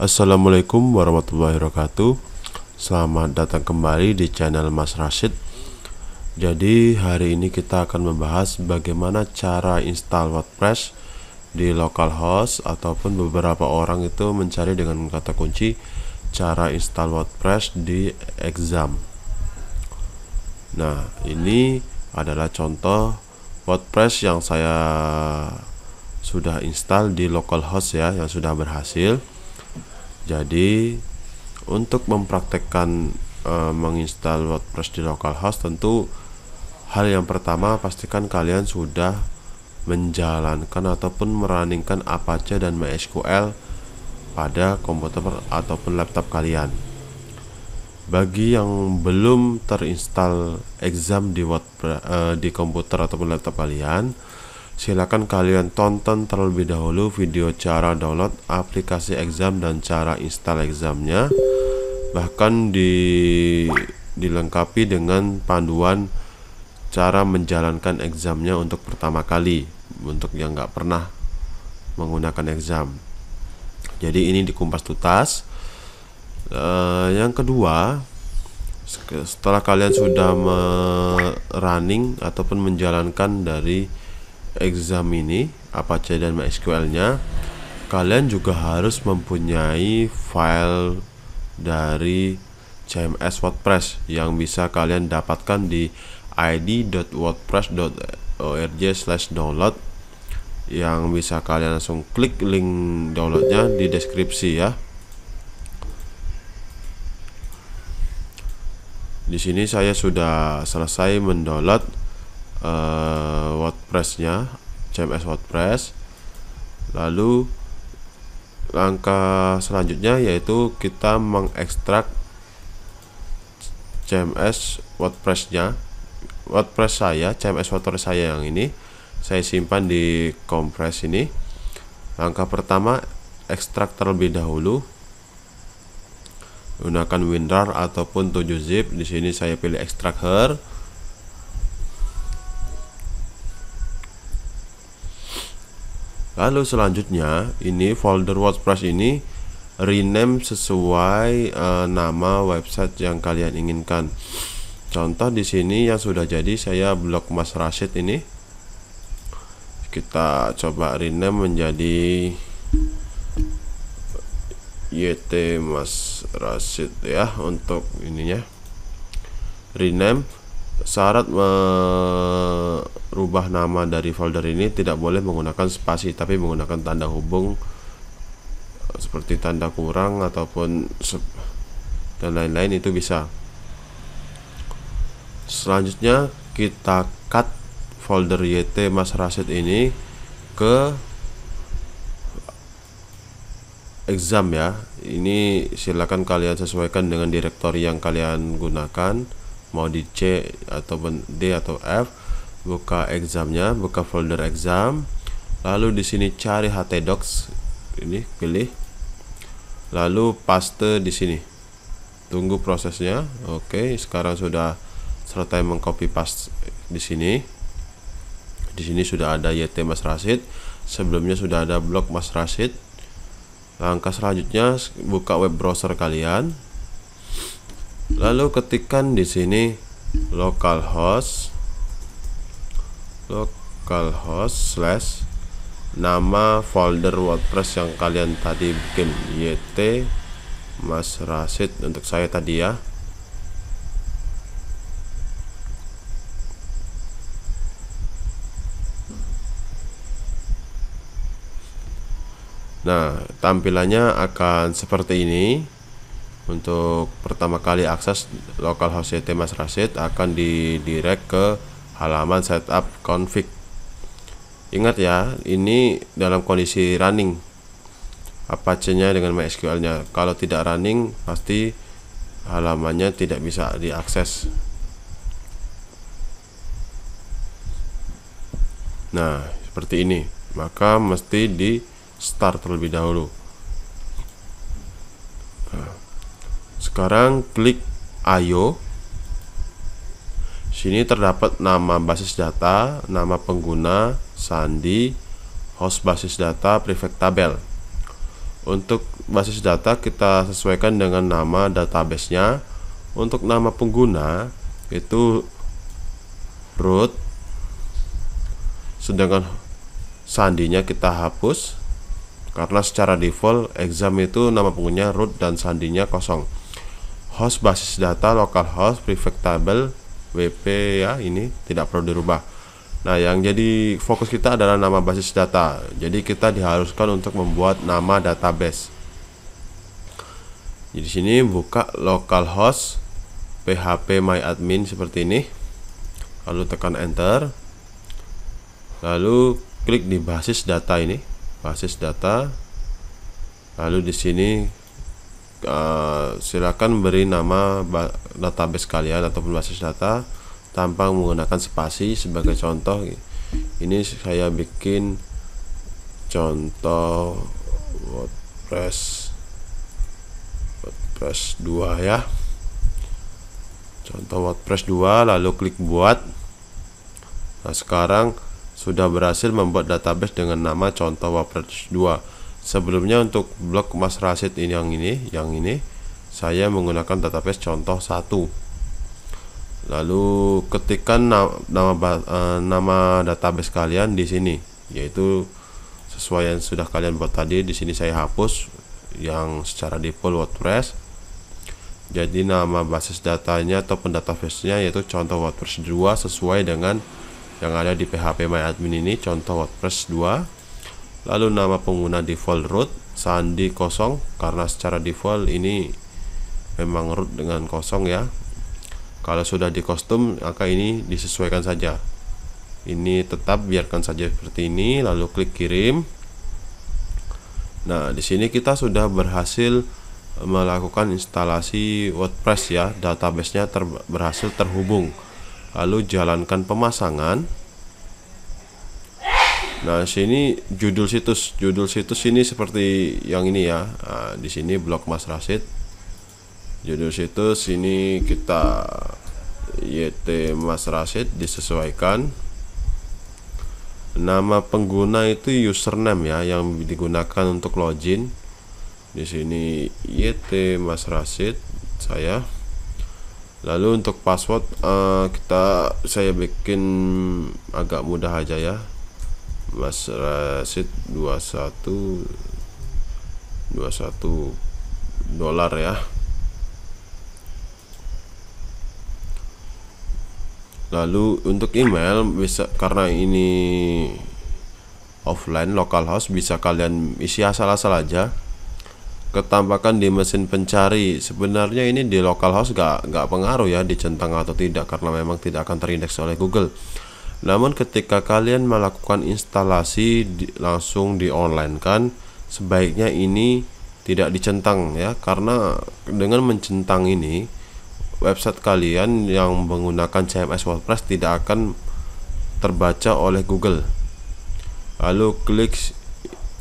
Assalamualaikum warahmatullahi wabarakatuh Selamat datang kembali di channel Mas Rashid Jadi hari ini kita akan membahas bagaimana cara install WordPress di localhost ataupun beberapa orang itu mencari dengan kata kunci cara install WordPress di exam Nah ini adalah contoh WordPress yang saya sudah install di localhost ya yang sudah berhasil jadi untuk mempraktekkan e, menginstal WordPress di localhost tentu hal yang pertama pastikan kalian sudah menjalankan ataupun meraningkan Apache dan MySQL pada komputer ataupun laptop kalian. Bagi yang belum terinstall exam di WordPress, e, eh, di komputer ataupun laptop kalian, Silakan kalian tonton terlebih dahulu video cara download aplikasi exam dan cara install examnya bahkan di, dilengkapi dengan panduan cara menjalankan examnya untuk pertama kali untuk yang nggak pernah menggunakan exam jadi ini dikumpas tuntas uh, yang kedua setelah kalian sudah running ataupun menjalankan dari exam ini c dan MySQL-nya, kalian juga harus mempunyai file dari CMS WordPress yang bisa kalian dapatkan di id.wordpress.org/download yang bisa kalian langsung klik link downloadnya di deskripsi ya. Di sini saya sudah selesai mendownload uh, eh, WordPress WordPress-nya, CMS WordPress lalu langkah selanjutnya yaitu kita mengekstrak CMS WordPress-nya WordPress saya, CMS WordPress saya yang ini saya simpan di kompres ini langkah pertama ekstrak terlebih dahulu gunakan WinRAR ataupun 7zip di sini saya pilih ekstrak her Lalu selanjutnya ini folder WordPress ini rename sesuai uh, nama website yang kalian inginkan. Contoh di sini yang sudah jadi saya blog Mas Rashid ini. Kita coba rename menjadi YT Mas Rashid ya untuk ininya rename syarat merubah nama dari folder ini tidak boleh menggunakan spasi tapi menggunakan tanda hubung seperti tanda kurang ataupun dan lain-lain itu bisa selanjutnya kita cut folder YT Mas Rasid ini ke exam ya ini silakan kalian sesuaikan dengan direktori yang kalian gunakan mau di C atau D atau F buka examnya buka folder exam lalu di sini cari htdocs ini pilih lalu paste di sini tunggu prosesnya oke sekarang sudah selesai mengcopy paste di sini di sini sudah ada YT Mas Rasid sebelumnya sudah ada blog Mas Rasid langkah selanjutnya buka web browser kalian lalu ketikkan di sini localhost localhost slash nama folder WordPress yang kalian tadi bikin YT Mas Rasid untuk saya tadi ya Nah tampilannya akan seperti ini untuk pertama kali akses localhost CT Mas Rashid akan didirect ke halaman setup config. Ingat ya, ini dalam kondisi running. Apache-nya dengan MySQL-nya. Kalau tidak running, pasti halamannya tidak bisa diakses. Nah, seperti ini. Maka mesti di start terlebih dahulu. Sekarang klik ayo Sini terdapat nama basis data, nama pengguna, sandi, host basis data, private tabel. Untuk basis data kita sesuaikan dengan nama database nya Untuk nama pengguna itu root sedangkan sandinya kita hapus karena secara default exam itu nama pengguna root dan sandinya kosong host basis data localhost prefectable WP ya ini tidak perlu dirubah nah yang jadi fokus kita adalah nama basis data jadi kita diharuskan untuk membuat nama database jadi sini buka localhost php my admin seperti ini lalu tekan enter lalu klik di basis data ini basis data lalu di sini Eh, silakan beri nama database kalian ataupun basis data tanpa menggunakan spasi sebagai contoh ini saya bikin contoh WordPress WordPress 2 ya contoh WordPress 2 lalu klik buat nah sekarang sudah berhasil membuat database dengan nama contoh WordPress 2 sebelumnya untuk blok Mas Rasid ini yang ini yang ini saya menggunakan database contoh satu. lalu ketikkan nama eh, nama, database kalian di sini yaitu sesuai yang sudah kalian buat tadi di sini saya hapus yang secara default WordPress jadi nama basis datanya atau pendata nya yaitu contoh WordPress 2 sesuai dengan yang ada di PHP MyAdmin ini contoh WordPress 2 lalu nama pengguna default root sandi kosong karena secara default ini memang root dengan kosong ya kalau sudah di kostum maka ini disesuaikan saja ini tetap biarkan saja seperti ini lalu klik kirim nah di sini kita sudah berhasil melakukan instalasi WordPress ya databasenya ter berhasil terhubung lalu jalankan pemasangan Nah, sini judul situs. Judul situs ini seperti yang ini ya. Nah, di sini blog Mas Rasid. Judul situs ini kita YT Mas Rasid disesuaikan. Nama pengguna itu username ya yang digunakan untuk login. Di sini YT Mas Rasid saya. Lalu untuk password uh, kita saya bikin agak mudah aja ya Mas Rasid 21 21 dolar ya lalu untuk email bisa karena ini offline localhost bisa kalian isi asal-asal aja ketampakan di mesin pencari sebenarnya ini di localhost gak, gak pengaruh ya dicentang atau tidak karena memang tidak akan terindeks oleh Google namun ketika kalian melakukan instalasi di, langsung di online kan, sebaiknya ini tidak dicentang ya karena dengan mencentang ini website kalian yang menggunakan CMS WordPress tidak akan terbaca oleh Google. Lalu klik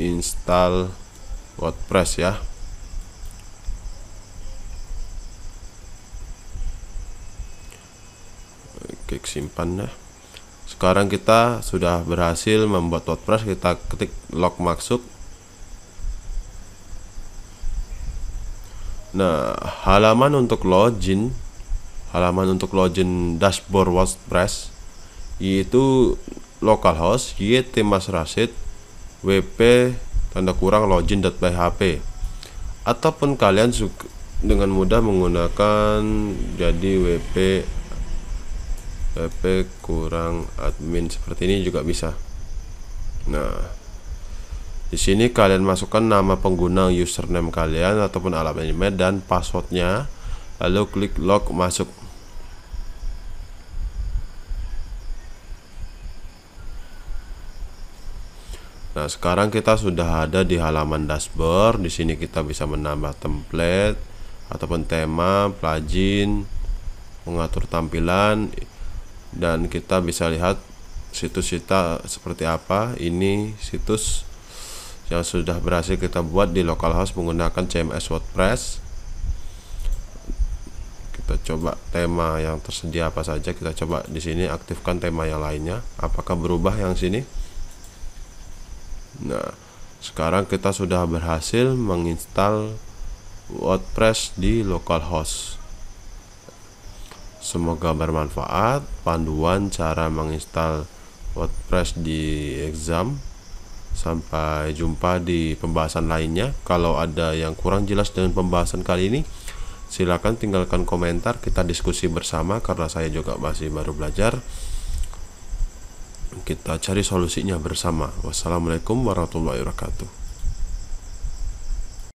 install WordPress ya. Klik simpan ya sekarang kita sudah berhasil membuat WordPress kita ketik log masuk nah halaman untuk login halaman untuk login dashboard WordPress yaitu localhost yt mas rasid wp tanda kurang login.php ataupun kalian dengan mudah menggunakan jadi wp pp kurang admin seperti ini juga bisa nah di sini kalian masukkan nama pengguna username kalian ataupun alamat email dan passwordnya lalu klik log masuk Nah, sekarang kita sudah ada di halaman dashboard. Di sini kita bisa menambah template ataupun tema, plugin, mengatur tampilan, dan kita bisa lihat situs kita seperti apa ini situs yang sudah berhasil kita buat di localhost menggunakan CMS WordPress kita coba tema yang tersedia apa saja kita coba di sini aktifkan tema yang lainnya apakah berubah yang sini nah sekarang kita sudah berhasil menginstal WordPress di localhost Semoga bermanfaat. Panduan cara menginstal WordPress di exam. Sampai jumpa di pembahasan lainnya. Kalau ada yang kurang jelas dengan pembahasan kali ini, silakan tinggalkan komentar. Kita diskusi bersama karena saya juga masih baru belajar. Kita cari solusinya bersama. Wassalamualaikum warahmatullahi wabarakatuh.